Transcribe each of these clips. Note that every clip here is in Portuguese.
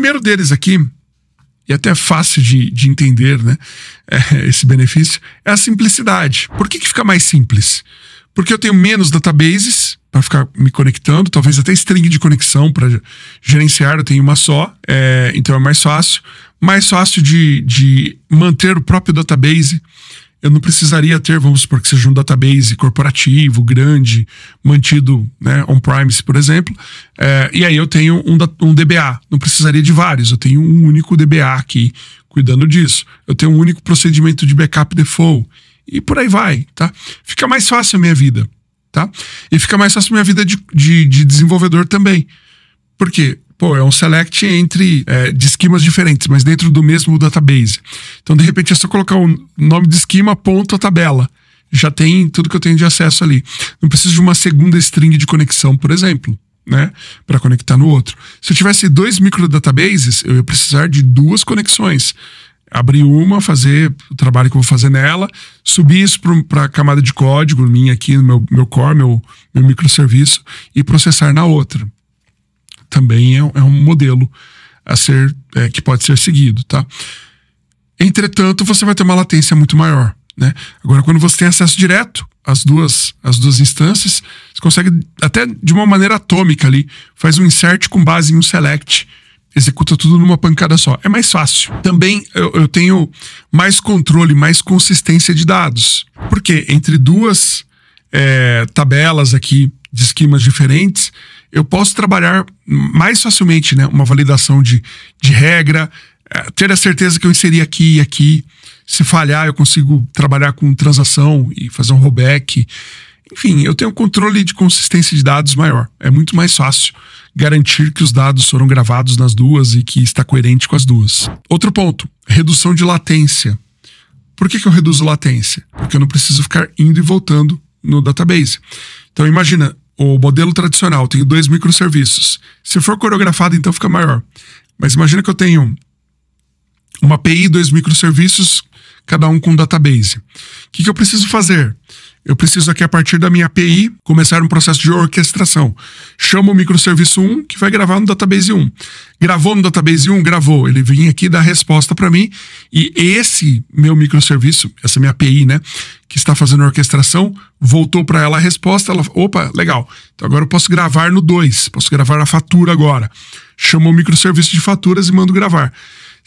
primeiro deles aqui, e até fácil de, de entender né, é, esse benefício, é a simplicidade. Por que, que fica mais simples? Porque eu tenho menos databases para ficar me conectando, talvez até string de conexão para gerenciar, eu tenho uma só, é, então é mais fácil. Mais fácil de, de manter o próprio database, eu não precisaria ter, vamos supor que seja um database corporativo, grande, mantido né, on-premise, por exemplo. É, e aí eu tenho um, um DBA. Não precisaria de vários, eu tenho um único DBA aqui cuidando disso. Eu tenho um único procedimento de backup default. E por aí vai, tá? Fica mais fácil a minha vida, tá? E fica mais fácil a minha vida de, de, de desenvolvedor também. Porque pô, é um select entre é, de esquemas diferentes, mas dentro do mesmo database. Então, de repente, é só colocar o nome de esquema, ponto, a tabela. Já tem tudo que eu tenho de acesso ali. Não preciso de uma segunda string de conexão, por exemplo, né? Para conectar no outro. Se eu tivesse dois microdatabases, eu ia precisar de duas conexões. Abrir uma, fazer o trabalho que eu vou fazer nela, subir isso para a camada de código minha aqui, no meu, meu core, meu, meu microserviço, e processar na outra também é, é um modelo a ser é, que pode ser seguido, tá? Entretanto, você vai ter uma latência muito maior, né? Agora, quando você tem acesso direto às duas, às duas instâncias, você consegue até de uma maneira atômica ali, faz um insert com base em um select, executa tudo numa pancada só. É mais fácil. Também eu, eu tenho mais controle, mais consistência de dados, porque entre duas é, tabelas aqui de esquemas diferentes, eu posso trabalhar mais facilmente né, uma validação de, de regra, eh, ter a certeza que eu inseri aqui e aqui. Se falhar, eu consigo trabalhar com transação e fazer um rollback. Enfim, eu tenho um controle de consistência de dados maior. É muito mais fácil garantir que os dados foram gravados nas duas e que está coerente com as duas. Outro ponto: redução de latência. Por que, que eu reduzo latência? Porque eu não preciso ficar indo e voltando no database. Então, imagina, o modelo tradicional, tenho dois microserviços. Se for coreografado, então fica maior. Mas imagina que eu tenho uma API, dois microserviços cada um com um database. O que, que eu preciso fazer? Eu preciso aqui, a partir da minha API, começar um processo de orquestração. Chama o microserviço 1, que vai gravar no database 1. Gravou no database 1? Gravou. Ele vem aqui dar resposta para mim. E esse meu microserviço, essa minha API, né, que está fazendo a orquestração, voltou para ela a resposta. Ela, opa, legal. Então agora eu posso gravar no 2, posso gravar a fatura agora. Chama o microserviço de faturas e mando gravar.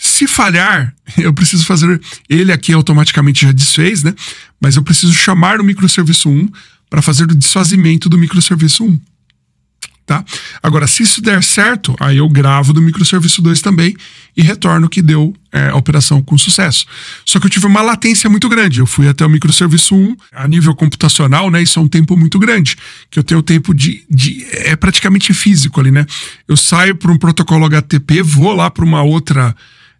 Se falhar, eu preciso fazer. Ele aqui automaticamente já desfez, né? Mas eu preciso chamar o microserviço 1 para fazer o desfazimento do microserviço 1. Tá? Agora, se isso der certo, aí eu gravo do microserviço 2 também e retorno que deu é, a operação com sucesso. Só que eu tive uma latência muito grande. Eu fui até o microserviço 1, a nível computacional, né? Isso é um tempo muito grande, que eu tenho tempo de. de é praticamente físico ali, né? Eu saio para um protocolo HTTP, vou lá para uma outra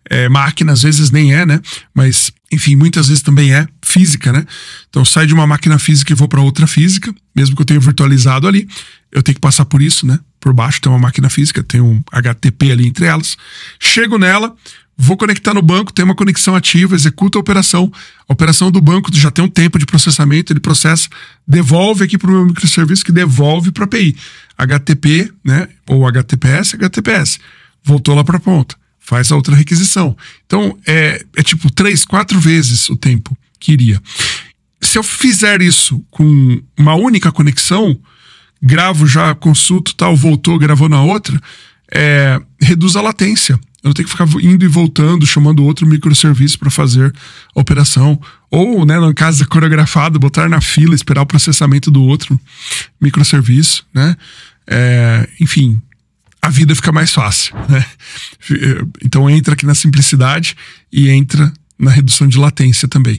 é, máquina, às vezes nem é, né? Mas, enfim, muitas vezes também é física, né? Então sai de uma máquina física e vou para outra física, mesmo que eu tenha virtualizado ali, eu tenho que passar por isso, né? Por baixo tem uma máquina física, tem um HTTP ali entre elas. Chego nela, vou conectar no banco, tem uma conexão ativa, executa a operação. A operação do banco já tem um tempo de processamento, ele processa, devolve aqui para o meu microserviço que devolve para a API. HTTP, né? Ou HTTPS, HTTPS. Voltou lá para a ponta faz a outra requisição. Então, é, é tipo três, quatro vezes o tempo que iria. Se eu fizer isso com uma única conexão, gravo já, consulto, tal, voltou, gravou na outra, é, reduz a latência. Eu não tenho que ficar indo e voltando, chamando outro microserviço para fazer a operação. Ou, né, no caso coreografado, botar na fila, esperar o processamento do outro microserviço, né? É, enfim, a vida fica mais fácil, né? Então entra aqui na simplicidade e entra na redução de latência também,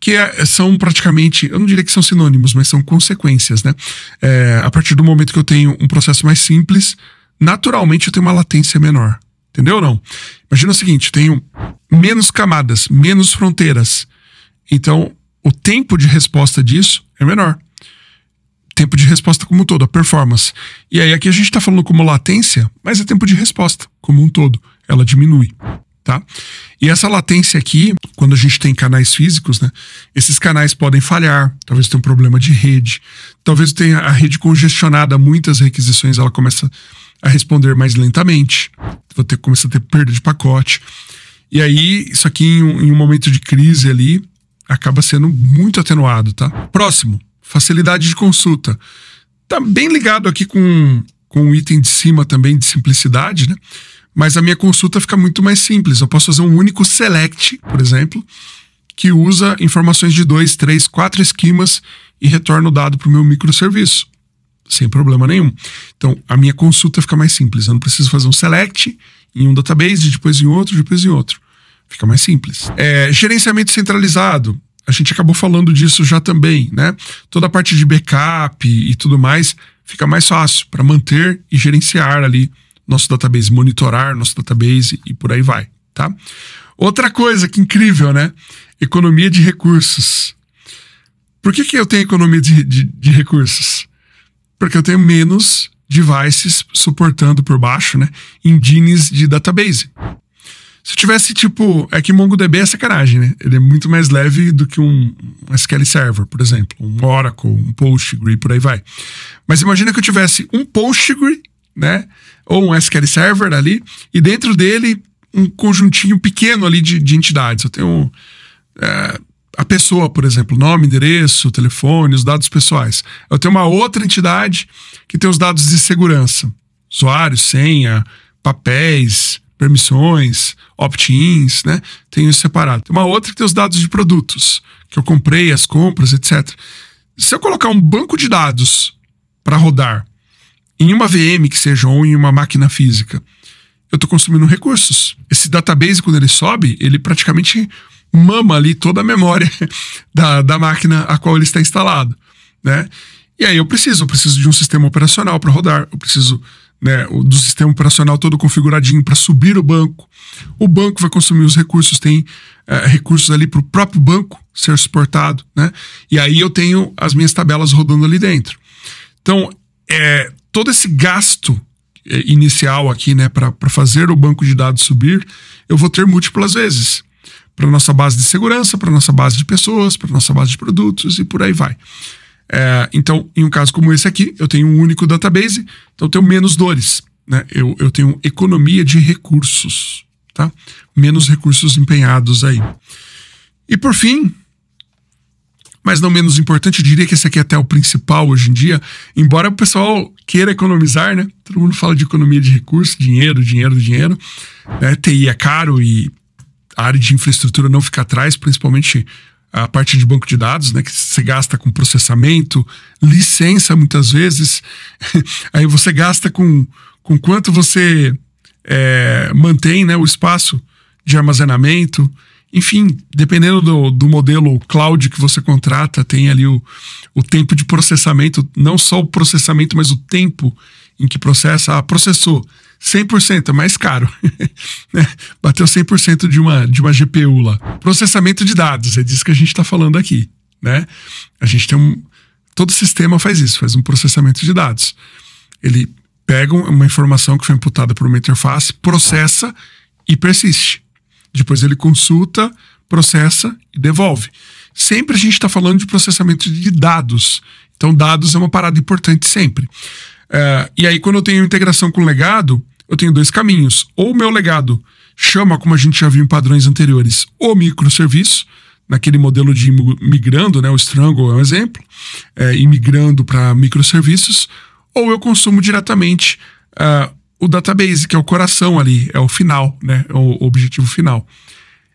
que é, são praticamente, eu não diria que são sinônimos, mas são consequências, né? É, a partir do momento que eu tenho um processo mais simples, naturalmente eu tenho uma latência menor, entendeu ou não? Imagina o seguinte, tenho menos camadas, menos fronteiras, então o tempo de resposta disso é menor tempo de resposta como um todo, a performance. E aí aqui a gente está falando como latência, mas é tempo de resposta como um todo. Ela diminui, tá? E essa latência aqui, quando a gente tem canais físicos, né? Esses canais podem falhar, talvez tenha um problema de rede, talvez tenha a rede congestionada, muitas requisições ela começa a responder mais lentamente, vou ter começa a ter perda de pacote. E aí, isso aqui em um, em um momento de crise ali acaba sendo muito atenuado, tá? Próximo, facilidade de consulta. Está bem ligado aqui com, com o item de cima também de simplicidade, né? Mas a minha consulta fica muito mais simples. Eu posso fazer um único select, por exemplo, que usa informações de dois, três, quatro esquemas e retorna o dado para o meu microserviço, sem problema nenhum. Então, a minha consulta fica mais simples. Eu não preciso fazer um select em um database, depois em outro, depois em outro. Fica mais simples. É, gerenciamento centralizado a gente acabou falando disso já também, né? Toda a parte de backup e tudo mais fica mais fácil para manter e gerenciar ali nosso database, monitorar nosso database e por aí vai, tá? Outra coisa que incrível, né? Economia de recursos. Por que, que eu tenho economia de, de, de recursos? Porque eu tenho menos devices suportando por baixo, né? Engines de database. Se tivesse, tipo, é que MongoDB é sacanagem, né? Ele é muito mais leve do que um SQL Server, por exemplo, um Oracle, um Postgre, por aí vai. Mas imagina que eu tivesse um Postgre, né? Ou um SQL Server ali, e dentro dele um conjuntinho pequeno ali de, de entidades. Eu tenho é, a pessoa, por exemplo, nome, endereço, telefone, os dados pessoais. Eu tenho uma outra entidade que tem os dados de segurança, usuário, senha, papéis, permissões, opt-ins, né? Tenho isso separado. Tem uma outra que tem os dados de produtos, que eu comprei, as compras, etc. Se eu colocar um banco de dados para rodar em uma VM que seja ou em uma máquina física, eu estou consumindo recursos. Esse database, quando ele sobe, ele praticamente mama ali toda a memória da, da máquina a qual ele está instalado, né? E aí eu preciso, eu preciso de um sistema operacional para rodar, eu preciso né, do sistema operacional todo configuradinho para subir o banco. O banco vai consumir os recursos, tem é, recursos ali para o próprio banco ser suportado, né? E aí eu tenho as minhas tabelas rodando ali dentro. Então, é, todo esse gasto eh, inicial aqui, né, para fazer o banco de dados subir, eu vou ter múltiplas vezes. Para nossa base de segurança, para nossa base de pessoas, para nossa base de produtos e por aí vai. É, então, em um caso como esse aqui, eu tenho um único database, então eu tenho menos dores. Né? Eu, eu tenho economia de recursos, tá? Menos recursos empenhados aí. E por fim, mas não menos importante, eu diria que esse aqui é até o principal hoje em dia, embora o pessoal queira economizar, né? Todo mundo fala de economia de recursos, dinheiro, dinheiro, dinheiro. Né? TI é caro e a área de infraestrutura não fica atrás, principalmente a parte de banco de dados, né, que se gasta com processamento, licença muitas vezes, aí você gasta com, com quanto você é, mantém né, o espaço de armazenamento. Enfim, dependendo do, do modelo cloud que você contrata, tem ali o, o tempo de processamento, não só o processamento, mas o tempo em que processa. Ah, processou 100%, é mais caro. Né? Bateu 100% de uma, de uma GPU lá. Processamento de dados, é disso que a gente está falando aqui. Né? A gente tem um. Todo sistema faz isso, faz um processamento de dados. Ele pega uma informação que foi imputada por uma interface, processa e persiste. Depois ele consulta, processa e devolve. Sempre a gente está falando de processamento de dados. Então, dados é uma parada importante sempre. Uh, e aí, quando eu tenho integração com legado, eu tenho dois caminhos. Ou o meu legado chama, como a gente já viu em padrões anteriores, o microserviço, naquele modelo de migrando, né? O Strangle é um exemplo, é, imigrando para microserviços, ou eu consumo diretamente uh, o database, que é o coração ali, é o final, né? É o objetivo final.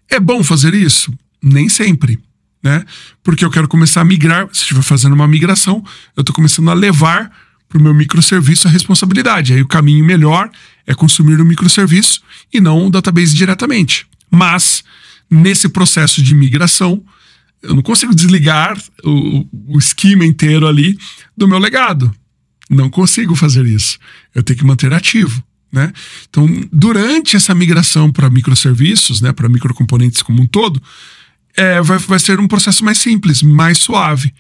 É bom fazer isso? Nem sempre, né? Porque eu quero começar a migrar. Se estiver fazendo uma migração, eu estou começando a levar para o meu microserviço a responsabilidade. Aí o caminho melhor é consumir o microserviço e não o database diretamente. Mas, nesse processo de migração, eu não consigo desligar o, o esquema inteiro ali do meu legado. Não consigo fazer isso. Eu tenho que manter ativo. Né? Então, durante essa migração para microserviços, né, para microcomponentes como um todo, é, vai, vai ser um processo mais simples, mais suave,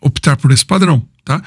optar por esse padrão. Tá?